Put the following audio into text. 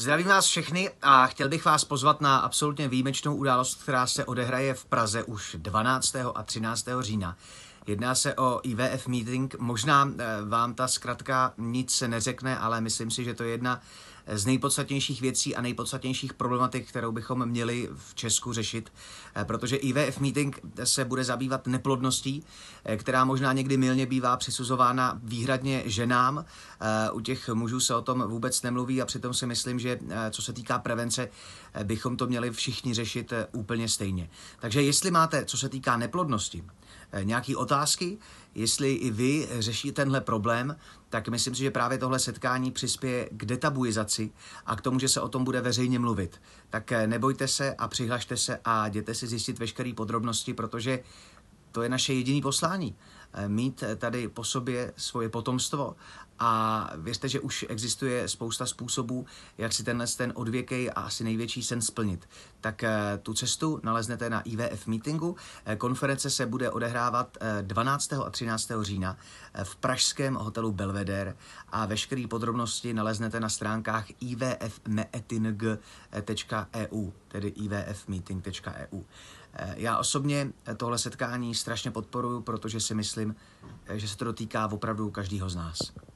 Zdravím vás všechny a chtěl bych vás pozvat na absolutně výjimečnou událost, která se odehraje v Praze už 12. a 13. října. Jedná se o IVF meeting. Možná eh, vám ta zkratka nic se neřekne, ale myslím si, že to je jedna z nejpodstatnějších věcí a nejpodstatnějších problematik, kterou bychom měli v Česku řešit, eh, protože IVF meeting se bude zabývat neplodností, eh, která možná někdy milně bývá přisuzována výhradně ženám. Eh, u těch mužů se o tom vůbec nemluví a přitom si myslím, že co se týká prevence, bychom to měli všichni řešit úplně stejně. Takže jestli máte, co se týká neplodnosti, nějaké otázky, jestli i vy řešíte tenhle problém, tak myslím si, že právě tohle setkání přispěje k detabuizaci a k tomu, že se o tom bude veřejně mluvit. Tak eh, nebojte se a přihlašte se a jděte si zjistit veškeré podrobnosti, protože to je naše jediné poslání. Eh, mít eh, tady po sobě svoje potomstvo. A věřte, že už existuje spousta způsobů, jak si tenhle ten odvěkej a asi největší sen splnit. Tak eh, tu cestu naleznete na IVF meetingu. Konference se bude odehrávat 12. a 13. října v pražském hotelu Belvedere a veškeré podrobnosti naleznete na stránkách ivfmeeting.eu, tedy ivfmeeting.eu. Já osobně tohle setkání strašně podporuji, protože si myslím, myslím, eh, že se to dotýká opravdu každého z nás.